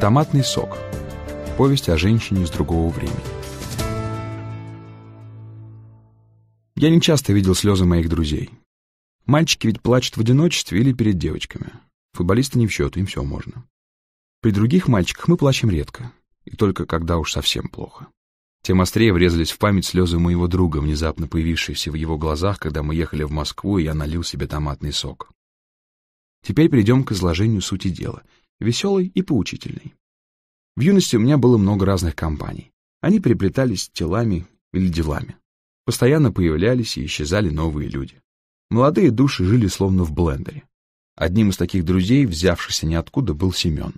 Томатный сок. Повесть о женщине с другого времени. Я не часто видел слезы моих друзей. Мальчики ведь плачут в одиночестве или перед девочками. Футболисты не в счет, им все можно. При других мальчиках мы плачем редко, и только когда уж совсем плохо. Тем острее врезались в память слезы моего друга, внезапно появившиеся в его глазах, когда мы ехали в Москву, и я налил себе томатный сок. Теперь перейдем к изложению сути дела — веселой и поучительной. В юности у меня было много разных компаний. Они приплетались телами или делами. Постоянно появлялись и исчезали новые люди. Молодые души жили словно в блендере. Одним из таких друзей, взявшихся ниоткуда, был Семен.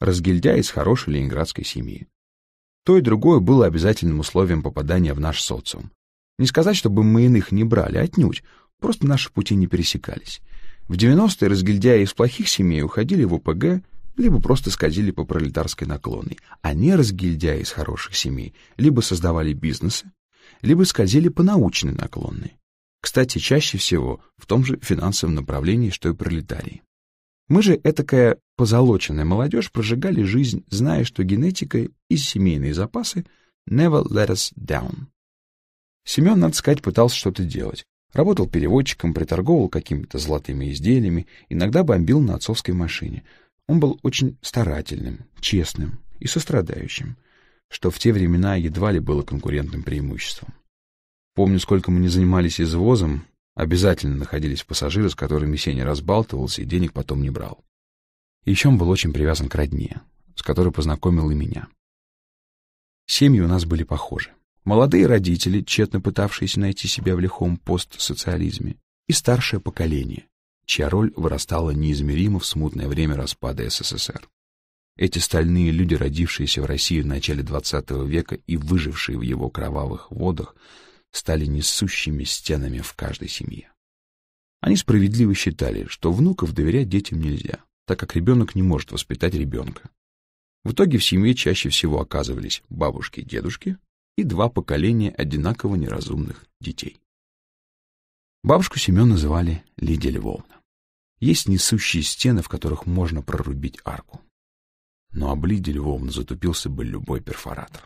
Разгильдяй из хорошей ленинградской семьи. То и другое было обязательным условием попадания в наш социум. Не сказать, чтобы мы иных не брали, а отнюдь, просто наши пути не пересекались. В 90-е разгильдяи из плохих семей уходили в УПГ либо просто скользили по пролетарской наклонной. Они, разгильдяи из хороших семей, либо создавали бизнесы, либо скользили по научной наклонной. Кстати, чаще всего в том же финансовом направлении, что и пролетарии. Мы же этакая позолоченная молодежь прожигали жизнь, зная, что генетика и семейные запасы never let us down. Семен, надо сказать, пытался что-то делать. Работал переводчиком, приторговал какими-то золотыми изделиями, иногда бомбил на отцовской машине. Он был очень старательным, честным и сострадающим, что в те времена едва ли было конкурентным преимуществом. Помню, сколько мы не занимались извозом, обязательно находились пассажиры, с которыми Сеня разбалтывался и денег потом не брал. еще он был очень привязан к родне, с которой познакомил и меня. Семьи у нас были похожи. Молодые родители, тщетно пытавшиеся найти себя в лихом постсоциализме, и старшее поколение, чья роль вырастала неизмеримо в смутное время распада СССР. Эти стальные люди, родившиеся в России в начале XX века и выжившие в его кровавых водах, стали несущими стенами в каждой семье. Они справедливо считали, что внуков доверять детям нельзя, так как ребенок не может воспитать ребенка. В итоге в семье чаще всего оказывались бабушки и дедушки и два поколения одинаково неразумных детей. Бабушку Семена называли Лидия Львовна. Есть несущие стены, в которых можно прорубить арку. Но ну, об Лидии Львовне затупился бы любой перфоратор.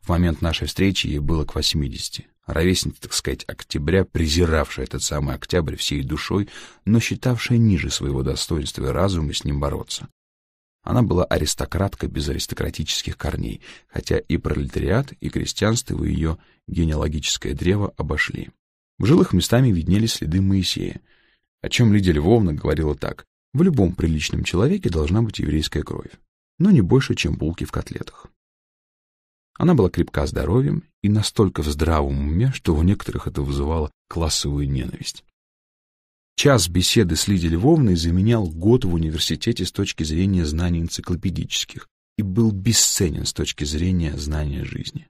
В момент нашей встречи ей было к 80, ровесница, так сказать, октября, презиравшая этот самый октябрь всей душой, но считавшая ниже своего достоинства и разума с ним бороться. Она была аристократка без аристократических корней, хотя и пролетариат, и крестьянство и ее генеалогическое древо обошли. В жилых местами виднелись следы Моисея, о чем Лидия Львовна говорила так. В любом приличном человеке должна быть еврейская кровь, но не больше, чем булки в котлетах. Она была крепка здоровьем и настолько в здравом уме, что у некоторых это вызывало классовую ненависть. Час беседы с Лидией Львовной заменял год в университете с точки зрения знаний энциклопедических и был бесценен с точки зрения знания жизни.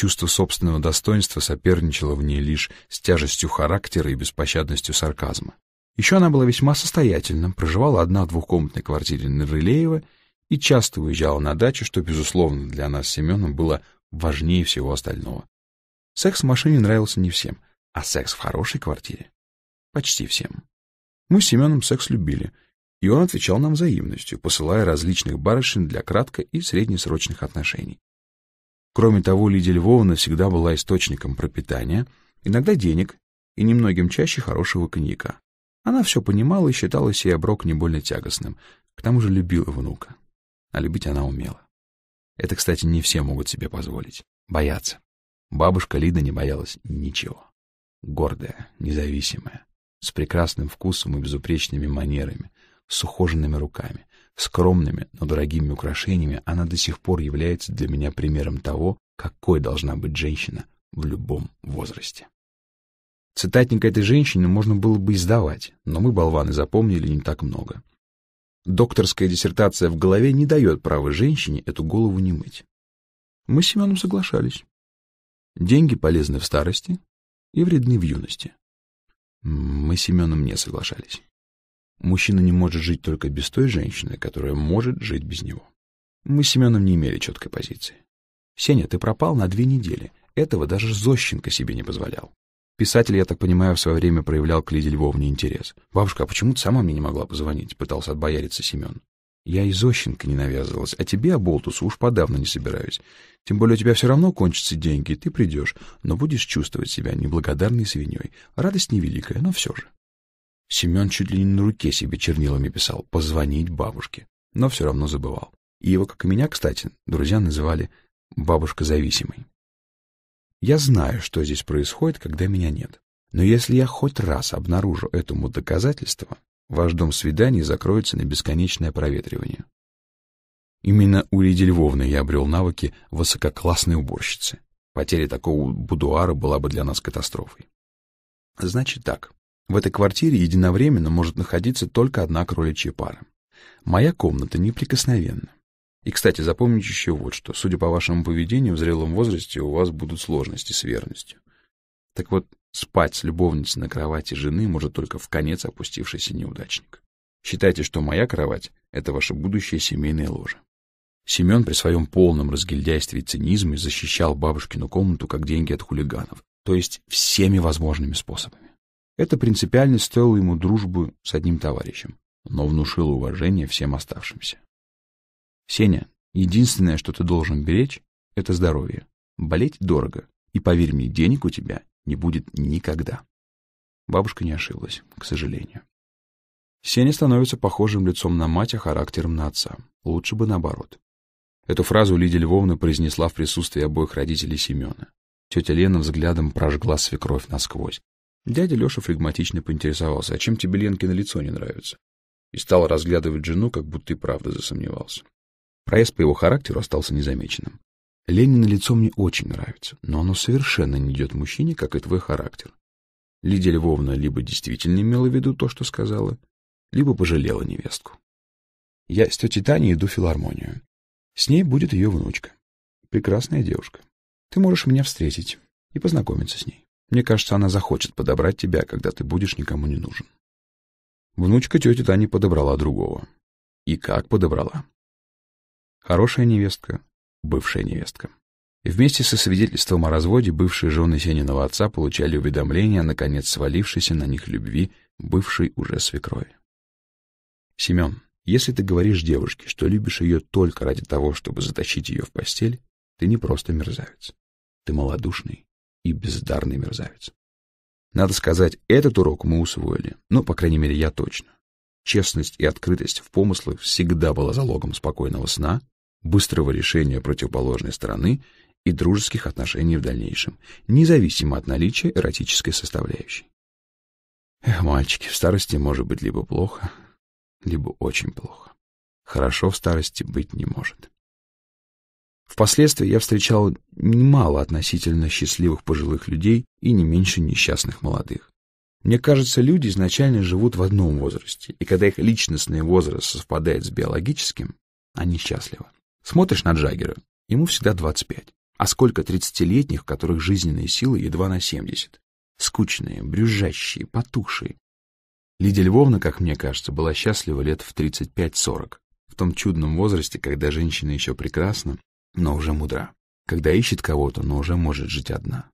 Чувство собственного достоинства соперничало в ней лишь с тяжестью характера и беспощадностью сарказма. Еще она была весьма состоятельна, проживала одна в двухкомнатной квартире на и часто уезжала на дачу, что, безусловно, для нас с Семеном было важнее всего остального. Секс в машине нравился не всем, а секс в хорошей квартире — почти всем. Мы с Семеном секс любили, и он отвечал нам взаимностью, посылая различных барышень для кратко- и среднесрочных отношений. Кроме того, Лидия Львовна всегда была источником пропитания, иногда денег и немногим чаще хорошего коньяка. Она все понимала и считала сей оброк не больно тягостным, к тому же любила внука. А любить она умела. Это, кстати, не все могут себе позволить. Бояться. Бабушка Лида не боялась ничего. Гордая, независимая, с прекрасным вкусом и безупречными манерами, с ухоженными руками, Скромными, но дорогими украшениями она до сих пор является для меня примером того, какой должна быть женщина в любом возрасте. Цитатника этой женщины можно было бы издавать, но мы, болваны, запомнили не так много. Докторская диссертация в голове не дает права женщине эту голову не мыть. Мы с Семеном соглашались. Деньги полезны в старости и вредны в юности. Мы с Семеном не соглашались. Мужчина не может жить только без той женщины, которая может жить без него. Мы с Семеном не имели четкой позиции. «Сеня, ты пропал на две недели. Этого даже Зощенко себе не позволял. Писатель, я так понимаю, в свое время проявлял к Лиде Львовне интерес. «Бабушка, а почему ты сама мне не могла позвонить?» — пытался отбояриться Семен. «Я и Зощенко не навязывалась, а тебе, Аболтусу, уж подавно не собираюсь. Тем более у тебя все равно кончатся деньги, и ты придешь, но будешь чувствовать себя неблагодарной свиньей. Радость невеликая, но все же». Семен чуть ли не на руке себе чернилами писал «позвонить бабушке», но все равно забывал. И его, как и меня, кстати, друзья называли «бабушка зависимой». Я знаю, что здесь происходит, когда меня нет. Но если я хоть раз обнаружу этому доказательство, ваш дом свиданий закроется на бесконечное проветривание. Именно у Лидии Львовны я обрел навыки высококлассной уборщицы. Потеря такого будуара была бы для нас катастрофой. Значит так, в этой квартире единовременно может находиться только одна кроличья пара. Моя комната неприкосновенна. И, кстати, запомните еще вот что. Судя по вашему поведению, в зрелом возрасте у вас будут сложности с верностью. Так вот, спать с любовницей на кровати жены может только в конец опустившийся неудачник. Считайте, что моя кровать — это ваше будущее семейное ложе. Семен при своем полном разгильдяйстве и цинизме защищал бабушкину комнату как деньги от хулиганов, то есть всеми возможными способами. Это принципиально стоило ему дружбу с одним товарищем, но внушило уважение всем оставшимся. «Сеня, единственное, что ты должен беречь, это здоровье. Болеть дорого, и, поверь мне, денег у тебя не будет никогда». Бабушка не ошиблась, к сожалению. Сеня становится похожим лицом на мать, а характером на отца. Лучше бы наоборот. Эту фразу Лидия Львовна произнесла в присутствии обоих родителей Семена. Тетя Лена взглядом прожгла свекровь насквозь, Дядя Леша флегматично поинтересовался, а чем тебе на лицо не нравится? И стал разглядывать жену, как будто и правда засомневался. Проезд по его характеру остался незамеченным. Лене на лицо мне очень нравится, но оно совершенно не идет мужчине, как и твой характер. Лидия Львовна либо действительно имела в виду то, что сказала, либо пожалела невестку. Я с тетей Таней иду в филармонию. С ней будет ее внучка. Прекрасная девушка. Ты можешь меня встретить и познакомиться с ней. Мне кажется, она захочет подобрать тебя, когда ты будешь никому не нужен. Внучка тети Тани подобрала другого. И как подобрала. Хорошая невестка, бывшая невестка. И вместе со свидетельством о разводе бывшие жены Сениного отца получали уведомление о, наконец, свалившейся на них любви бывшей уже свекрови. Семен, если ты говоришь девушке, что любишь ее только ради того, чтобы затащить ее в постель, ты не просто мерзавец. Ты малодушный, и бездарный мерзавец. Надо сказать, этот урок мы усвоили, ну, по крайней мере, я точно. Честность и открытость в помыслах всегда была залогом спокойного сна, быстрого решения противоположной стороны и дружеских отношений в дальнейшем, независимо от наличия эротической составляющей. Эх, мальчики, в старости может быть либо плохо, либо очень плохо. Хорошо в старости быть не может. Впоследствии я встречал немало относительно счастливых пожилых людей и не меньше несчастных молодых. Мне кажется, люди изначально живут в одном возрасте, и когда их личностный возраст совпадает с биологическим, они счастливы. Смотришь на Джаггера, ему всегда 25. А сколько 30-летних, которых жизненные силы едва на 70. Скучные, брюзжащие, потухшие. Лидия Львовна, как мне кажется, была счастлива лет в 35-40, в том чудном возрасте, когда женщина еще прекрасна, но уже мудра. Когда ищет кого-то, но уже может жить одна.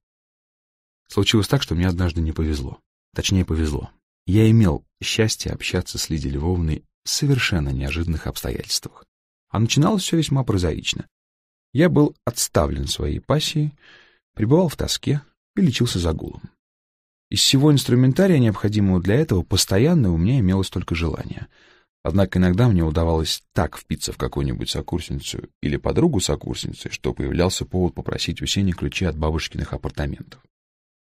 Случилось так, что мне однажды не повезло. Точнее, повезло. Я имел счастье общаться с Лидией Львовной в совершенно неожиданных обстоятельствах. А начиналось все весьма прозаично. Я был отставлен своей пассией, пребывал в тоске и лечился загулом. Из всего инструментария, необходимого для этого, постоянно у меня имелось только желание — Однако иногда мне удавалось так впиться в какую-нибудь сокурсницу или подругу сокурсницы, что появлялся повод попросить у Сени ключи от бабушкиных апартаментов.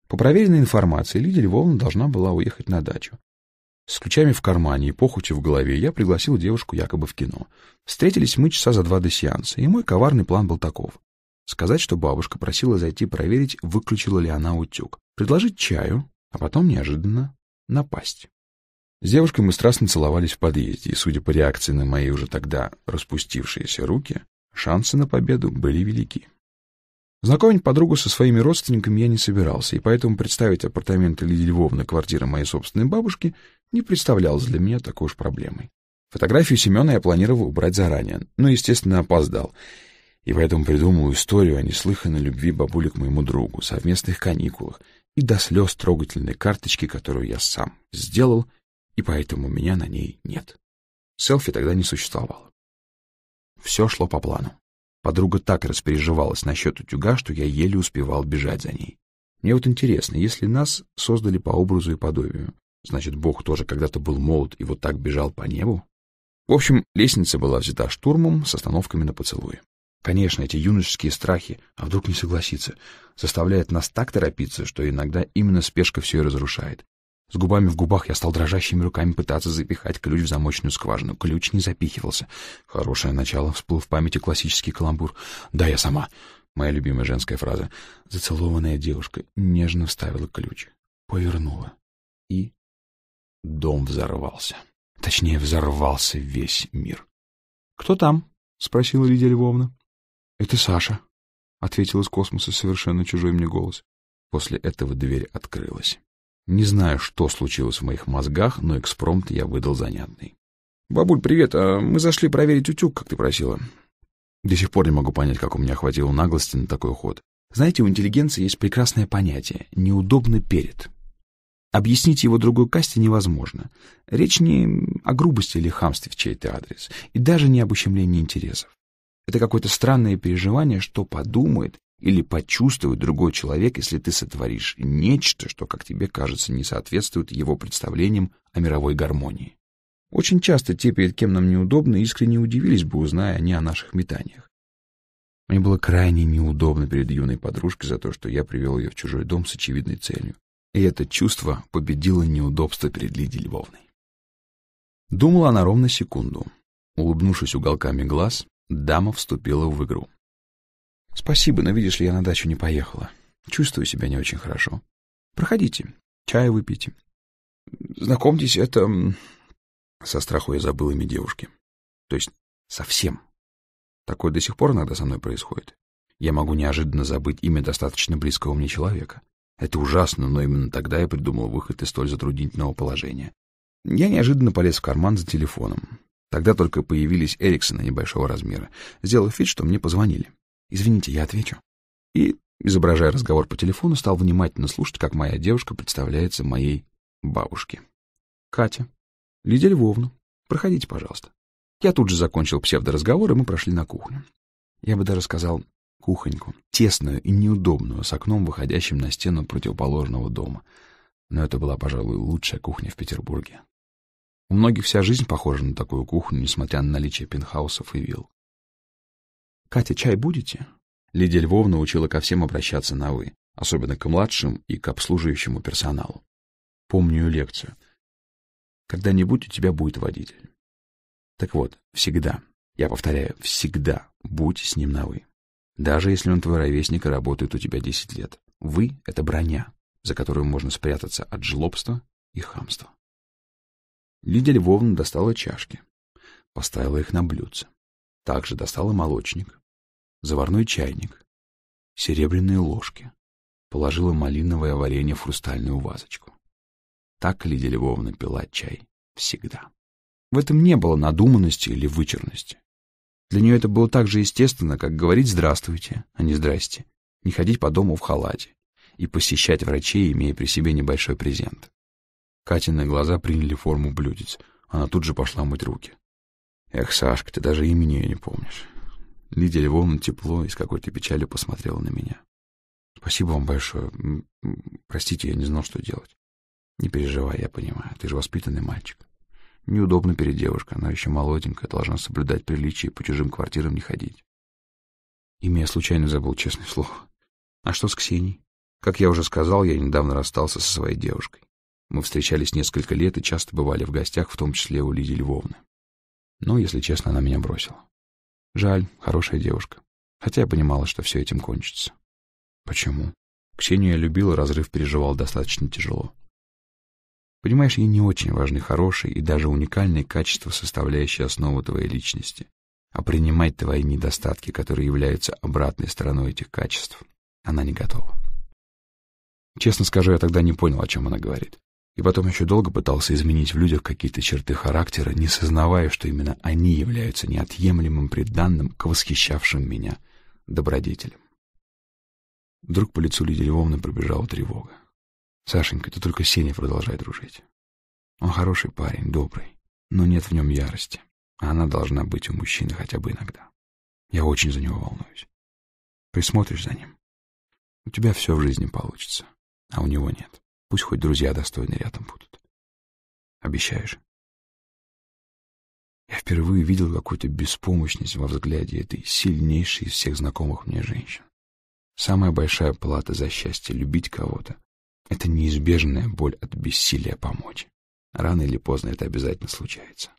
По проверенной информации, Лидия Львовна должна была уехать на дачу. С ключами в кармане и похотью в голове я пригласил девушку якобы в кино. Встретились мы часа за два до сеанса, и мой коварный план был таков. Сказать, что бабушка просила зайти проверить, выключила ли она утюг. Предложить чаю, а потом неожиданно напасть. С девушкой мы страстно целовались в подъезде, и, судя по реакции на мои уже тогда распустившиеся руки, шансы на победу были велики. Знакомить подругу со своими родственниками я не собирался, и поэтому представить апартаменты Лидии Львовны квартиры моей собственной бабушки не представлялось для меня такой уж проблемой. Фотографию Семена я планировал убрать заранее, но, естественно, опоздал, и поэтому придумал историю о неслыханной любви бабули к моему другу, совместных каникулах и до слез трогательной карточки, которую я сам сделал и поэтому меня на ней нет. Селфи тогда не существовало. Все шло по плану. Подруга так распереживалась насчет утюга, что я еле успевал бежать за ней. Мне вот интересно, если нас создали по образу и подобию, значит, Бог тоже когда-то был молод и вот так бежал по небу? В общем, лестница была взята штурмом с остановками на поцелуи. Конечно, эти юношеские страхи, а вдруг не согласится, заставляют нас так торопиться, что иногда именно спешка все и разрушает. С губами в губах я стал дрожащими руками пытаться запихать ключ в замочную скважину. Ключ не запихивался. Хорошее начало, всплыл в памяти классический каламбур. «Да, я сама!» Моя любимая женская фраза. Зацелованная девушка нежно вставила ключ, повернула. И дом взорвался. Точнее, взорвался весь мир. «Кто там?» — спросила Лидия Львовна. «Это Саша», — ответил из космоса совершенно чужой мне голос. После этого дверь открылась. Не знаю, что случилось в моих мозгах, но экспромт я выдал занятный. «Бабуль, привет, а, мы зашли проверить утюг, как ты просила». До сих пор не могу понять, как у меня хватило наглости на такой ход. Знаете, у интеллигенции есть прекрасное понятие «неудобно перед». Объяснить его другой касте невозможно. Речь не о грубости или хамстве в чей-то адрес, и даже не об ущемлении интересов. Это какое-то странное переживание, что подумает или почувствует другой человек, если ты сотворишь нечто, что, как тебе кажется, не соответствует его представлениям о мировой гармонии. Очень часто те, перед кем нам неудобно, искренне удивились бы, узная они о наших метаниях. Мне было крайне неудобно перед юной подружкой за то, что я привел ее в чужой дом с очевидной целью. И это чувство победило неудобство перед Лидией Львовной. Думала она ровно секунду. Улыбнувшись уголками глаз, дама вступила в игру. Спасибо, но видишь ли, я на дачу не поехала. Чувствую себя не очень хорошо. Проходите, чай выпейте. Знакомьтесь, это... Со страху я забыл имя девушки. То есть совсем. Такое до сих пор иногда со мной происходит. Я могу неожиданно забыть имя достаточно близкого мне человека. Это ужасно, но именно тогда я придумал выход из столь затруднительного положения. Я неожиданно полез в карман за телефоном. Тогда только появились Эриксоны небольшого размера, сделав вид, что мне позвонили. Извините, я отвечу. И, изображая разговор по телефону, стал внимательно слушать, как моя девушка представляется моей бабушке. Катя, Лидия Львовна, проходите, пожалуйста. Я тут же закончил псевдоразговор, и мы прошли на кухню. Я бы даже сказал кухоньку, тесную и неудобную, с окном, выходящим на стену противоположного дома. Но это была, пожалуй, лучшая кухня в Петербурге. У многих вся жизнь похожа на такую кухню, несмотря на наличие пентхаусов и вилл. «Катя, чай будете?» Лидия Львовна учила ко всем обращаться на «вы», особенно к младшим и к обслуживающему персоналу. Помню лекцию. «Когда-нибудь у тебя будет водитель». Так вот, всегда, я повторяю, всегда будь с ним на «вы». Даже если он твой ровесник и работает у тебя 10 лет. «Вы» — это броня, за которую можно спрятаться от жлобства и хамства. Лидия Львовна достала чашки, поставила их на блюдце. Также достала молочник, заварной чайник, серебряные ложки. Положила малиновое варенье в хрустальную вазочку. Так Лидия Львовна пила чай всегда. В этом не было надуманности или вычурности. Для нее это было так же естественно, как говорить «здравствуйте», а не «здрасте», не ходить по дому в халате и посещать врачей, имея при себе небольшой презент. Катины глаза приняли форму блюдец. Она тут же пошла мыть руки. «Эх, Сашка, ты даже имени ее не помнишь». Лидия Львовна тепло и с какой-то печалью посмотрела на меня. «Спасибо вам большое. Простите, я не знал, что делать». «Не переживай, я понимаю. Ты же воспитанный мальчик. Неудобно перед девушкой. Она еще молоденькая, должна соблюдать приличие и по чужим квартирам не ходить». Имя я случайно забыл, честное слово. «А что с Ксенией?» «Как я уже сказал, я недавно расстался со своей девушкой. Мы встречались несколько лет и часто бывали в гостях, в том числе у Лидии Львовны. Но, если честно, она меня бросила. Жаль, хорошая девушка. Хотя я понимала, что все этим кончится. Почему? Ксению я любил, разрыв переживал достаточно тяжело. Понимаешь, ей не очень важны хорошие и даже уникальные качества, составляющие основу твоей личности, а принимать твои недостатки, которые являются обратной стороной этих качеств, она не готова. Честно скажу, я тогда не понял, о чем она говорит и потом еще долго пытался изменить в людях какие-то черты характера, не сознавая, что именно они являются неотъемлемым приданным к восхищавшим меня добродетелям. Вдруг по лицу Лидии Львовны пробежала тревога. «Сашенька, ты только с Сеней продолжай дружить. Он хороший парень, добрый, но нет в нем ярости, а она должна быть у мужчины хотя бы иногда. Я очень за него волнуюсь. Присмотришь за ним? У тебя все в жизни получится, а у него нет». Пусть хоть друзья достойные рядом будут. Обещаешь? Я впервые видел какую-то беспомощность во взгляде этой сильнейшей из всех знакомых мне женщин. Самая большая плата за счастье — любить кого-то — это неизбежная боль от бессилия помочь. Рано или поздно это обязательно случается.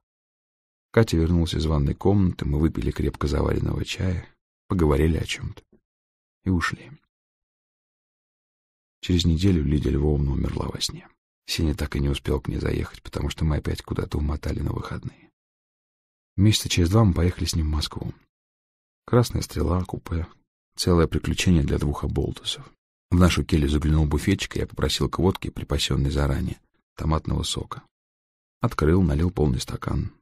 Катя вернулась из ванной комнаты, мы выпили крепко заваренного чая, поговорили о чем-то и ушли. Через неделю Лидия Львовна умерла во сне. Сеня так и не успел к ней заехать, потому что мы опять куда-то умотали на выходные. Месяца через два мы поехали с ним в Москву. Красная стрела, купе. Целое приключение для двух оболтусов. В нашу келью заглянул буфетчик, и я попросил к водке, припасенной заранее, томатного сока. Открыл, налил полный стакан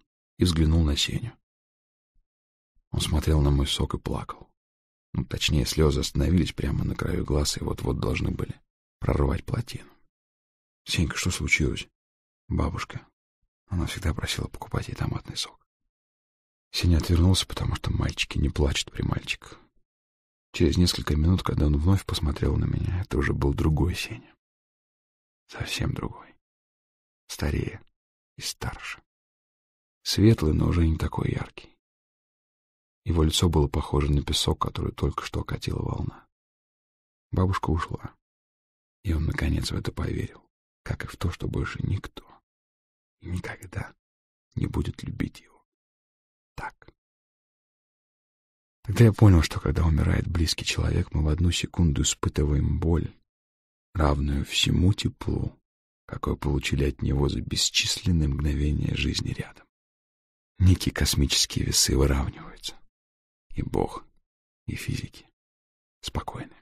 и взглянул на Сеню. Он смотрел на мой сок и плакал. Ну, точнее, слезы остановились прямо на краю глаз и вот-вот должны были прорвать плотину. — Сенька, что случилось? — Бабушка. Она всегда просила покупать ей томатный сок. Сеня отвернулся, потому что мальчики не плачут при мальчиках. Через несколько минут, когда он вновь посмотрел на меня, это уже был другой Сеня. Совсем другой. Старее и старше. Светлый, но уже не такой яркий. Его лицо было похоже на песок, который только что окатила волна. Бабушка ушла. И он, наконец, в это поверил, как и в то, что больше никто и никогда не будет любить его. Так. Тогда я понял, что когда умирает близкий человек, мы в одну секунду испытываем боль, равную всему теплу, какое получили от него за бесчисленные мгновения жизни рядом. Некие космические весы выравниваются. И Бог, и физики спокойны.